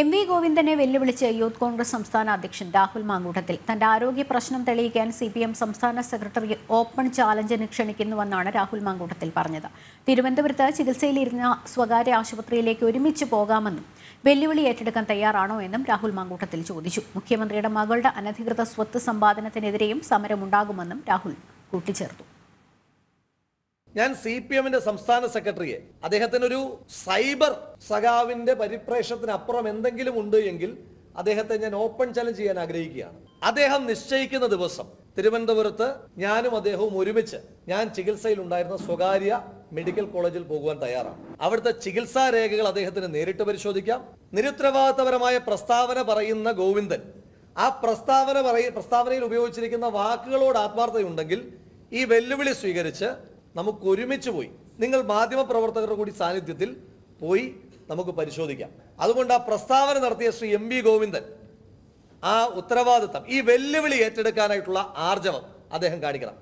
M V ഗോവിന്ദനെ വെല്ലുവിളിച്ച് youth Congress സംസ്ഥാന അധ്യക്ഷൻ രാഹുൽ മാങ്കൂട്ടത്തിൽ തന്റെ ആരോഗ്യ പ്രശ്നം തെളിയിക്കാൻ സി പി എം സംസ്ഥാന സെക്രട്ടറി ഓപ്പൺ ചാലഞ്ചിന് ക്ഷണിക്കുന്നുവെന്നാണ് രാഹുൽ മാങ്കൂട്ടത്തിൽ പറഞ്ഞത് തിരുവനന്തപുരത്ത് ചികിത്സയിലിരുന്ന സ്വകാര്യ ആശുപത്രിയിലേക്ക് ഒരുമിച്ച് പോകാമെന്നും വെല്ലുവിളി ഏറ്റെടുക്കാൻ തയ്യാറാണോ എന്നും രാഹുൽ മാങ്കൂട്ടത്തിൽ ചോദിച്ചു മുഖ്യമന്ത്രിയുടെ മകളുടെ അനധികൃത സ്വത്ത് സമ്പാദനത്തിനെതിരെയും സമരമുണ്ടാകുമെന്നും രാഹുൽ കൂട്ടിച്ചേർത്തു ഞാൻ സി പി എമ്മിന്റെ സംസ്ഥാന സെക്രട്ടറിയെ അദ്ദേഹത്തിന് ഒരു സൈബർ സഖാവിന്റെ പരിപ്രേക്ഷത്തിനപ്പുറം എന്തെങ്കിലും ഉണ്ട് എങ്കിൽ അദ്ദേഹത്തെ ഞാൻ ഓപ്പൺ ചലഞ്ച് ചെയ്യാൻ ആഗ്രഹിക്കുകയാണ് അദ്ദേഹം നിശ്ചയിക്കുന്ന ദിവസം തിരുവനന്തപുരത്ത് ഞാനും അദ്ദേഹവും ഒരുമിച്ച് ഞാൻ ചികിത്സയിൽ ഉണ്ടായിരുന്ന സ്വകാര്യ മെഡിക്കൽ കോളേജിൽ പോകുവാൻ തയ്യാറാണ് അവിടുത്തെ ചികിത്സാ രേഖകൾ അദ്ദേഹത്തിന് നേരിട്ട് പരിശോധിക്കാം നിരുത്തരവാദിത്തപരമായ പ്രസ്താവന പറയുന്ന ഗോവിന്ദൻ ആ പ്രസ്താവന പറയ പ്രസ്താവനയിൽ ഉപയോഗിച്ചിരിക്കുന്ന വാക്കുകളോട് ആത്മാർത്ഥതയുണ്ടെങ്കിൽ ഈ വെല്ലുവിളി സ്വീകരിച്ച് നമുക്ക് ഒരുമിച്ച് പോയി നിങ്ങൾ പ്രവർത്തകരുടെ കൂടി സാന്നിധ്യത്തിൽ പോയി നമുക്ക് പരിശോധിക്കാം അതുകൊണ്ട് ആ പ്രസ്താവന നടത്തിയ ശ്രീ എം വി ഗോവിന്ദൻ ആ ഉത്തരവാദിത്തം ഈ വെല്ലുവിളി ഏറ്റെടുക്കാനായിട്ടുള്ള ആർജവം അദ്ദേഹം കാണിക്കണം